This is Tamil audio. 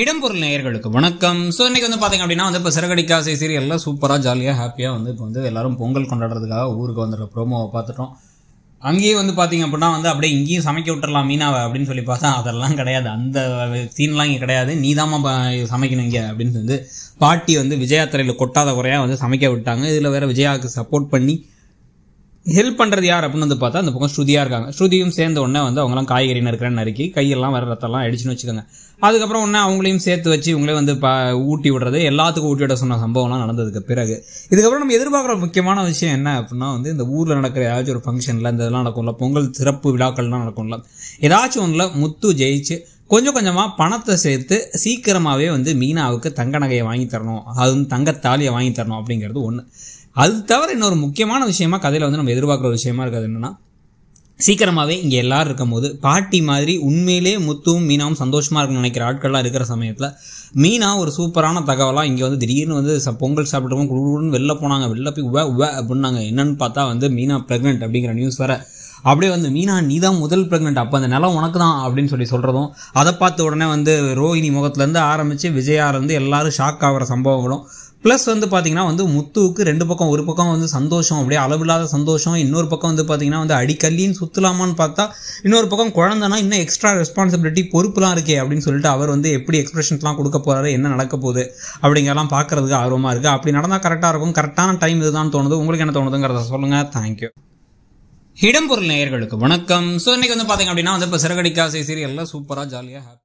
இடம்பொருள் நேயர்களுக்கு வணக்கம் ஸோ இன்றைக்கி வந்து பார்த்திங்க அப்படின்னா வந்து இப்போ சிறகடிக்காசை எல்லாம் சூப்பராக ஜாலியாக ஹாப்பியாக வந்து இப்போ வந்து எல்லோரும் பொங்கல் கொண்டாடுறதுக்காக ஊருக்கு வந்துடுற ப்ரோமோவை பார்த்துட்டோம் அங்கேயே வந்து பார்த்திங்க அப்படின்னா வந்து அப்படியே இங்கேயும் சமைக்க விட்டுறலாம் மீனாவை அப்படின்னு சொல்லி பார்த்தா அதெல்லாம் கிடையாது அந்த சீன்லாம் இங்கே கிடையாது நீ தாம்மா சமைக்கணும் இங்கே அப்படின்னு வந்து பாட்டி வந்து விஜயாத்திரையில் கொட்டாத குறையாக வந்து சமைக்க விட்டாங்க இதில் வேறு விஜயாவுக்கு சப்போர்ட் பண்ணி ஹெல்ப் பண்ணுறது யார் அப்படின்னு வந்து பார்த்தா அந்த பக்கம் ஸ்ருதியாக இருக்காங்க ஸ்ருதியும் சேர்ந்த உடனே வந்து அவங்களாம் காய்கறி நறுக்கிறேன் நறுக்கி கையெல்லாம் வர ரத்தெல்லாம் அடிச்சுன்னு வச்சுக்கோங்க அதுக்கப்புறம் ஒன்னே அவங்களையும் சேர்த்து வச்சு இவங்களே வந்து ப ஊட்டி விடுறது எல்லாத்துக்கும் ஊட்டி விட சொன்ன சம்பவம்லாம் நடந்ததுக்கு பிறகு இதுக்கப்புறம் நம்ம எதிர்பார்க்குற முக்கியமான விஷயம் என்ன அப்படின்னா வந்து இந்த ஊரில் நடக்கிற ஏதாச்சும் ஒரு ஃபங்க்ஷனில் இந்த இதெல்லாம் நடக்கும்ல பொங்கல் சிறப்பு விழாக்கள்லாம் நடக்கும்ல ஏதாச்சும் ஒன்றில் முத்து ஜெயிச்சு கொஞ்சம் கொஞ்சமாக பணத்தை சேர்த்து சீக்கிரமாகவே வந்து மீனாவுக்கு தங்க நகையை வாங்கி தரணும் அது வந்து தங்கத்தாலியை வாங்கி தரணும் அப்படிங்கிறது ஒன்று அது தவிர இன்னொரு முக்கியமான விஷயமா கதையில் வந்து நம்ம எதிர்பார்க்குற ஒரு விஷயமா இருக்குது என்னென்னா சீக்கிரமாகவே இங்கே எல்லோரும் இருக்கும்போது பாட்டி மாதிரி உண்மையிலே முத்தும் மீனாவும் சந்தோஷமாக இருக்குன்னு நினைக்கிற ஆட்கள்லாம் இருக்கிற சமயத்தில் மீனா ஒரு சூப்பரான தகவலாக இங்கே வந்து திடீர்னு வந்து பொங்கல் சாப்பிட்டுருவோம் குழுன்னு வெளில போனாங்க வெளில போய் உவ உவ அப்படின்னாங்க என்னன்னு பார்த்தா வந்து மீனா ப்ரெக்னென்ட் அப்படிங்கிற நியூஸ் வேறு அப்படியே வந்து மீனா நீ தான் முதல் ப்ரெக்னென்ட் அப்போ அந்த நிலம் உனக்கு தான் அப்படின்னு சொல்லி சொல்கிறதும் அதை பார்த்த உடனே வந்து ரோஹிணி முகத்துலேருந்து ஆரம்பித்து விஜயாலேருந்து எல்லாரும் ஷாக் ஆகிற சம்பவங்களும் ப்ளஸ் வந்து பார்த்தீங்கன்னா வந்து முத்துவுக்கு ரெண்டு பக்கம் ஒரு பக்கம் வந்து சந்தோஷம் அப்படியே அளவில்லாத சந்தோஷம் இன்னொரு பக்கம் வந்து பார்த்தீங்கன்னா வந்து அடிக்கல்லின்னு சுற்றலாமான்னு பார்த்தா இன்னொரு பக்கம் குழந்தைனா இன்னும் எக்ஸ்ட்ரா ரெஸ்பான்சிபிலிட்டி பொறுப்புலாம் இருக்கே அப்படின்னு சொல்லிட்டு அவர் வந்து எப்படி எக்ஸ்பிரஷன்ஸ்லாம் கொடுக்க போகிறாரு என்ன நடக்க போகுது அப்படிங்கிறலாம் பார்க்குறதுக்கு ஆர்வமாக இருக்குது அப்படி நடந்தால் கரெக்டாக இருக்கும் கரெக்டான டைம் இதுதான் தோணுது உங்களுக்கு என்ன தோணுதுங்கிறத சொல்லுங்கள் தேங்க்யூ இடம்பொருள் நேயர்களுக்கு வணக்கம் ஸோ இன்னைக்கு வந்து பார்த்தீங்க அப்படின்னா வந்து இப்போ சிறகடிக்காசை சீரியலில் சூப்பராக ஜாலியாக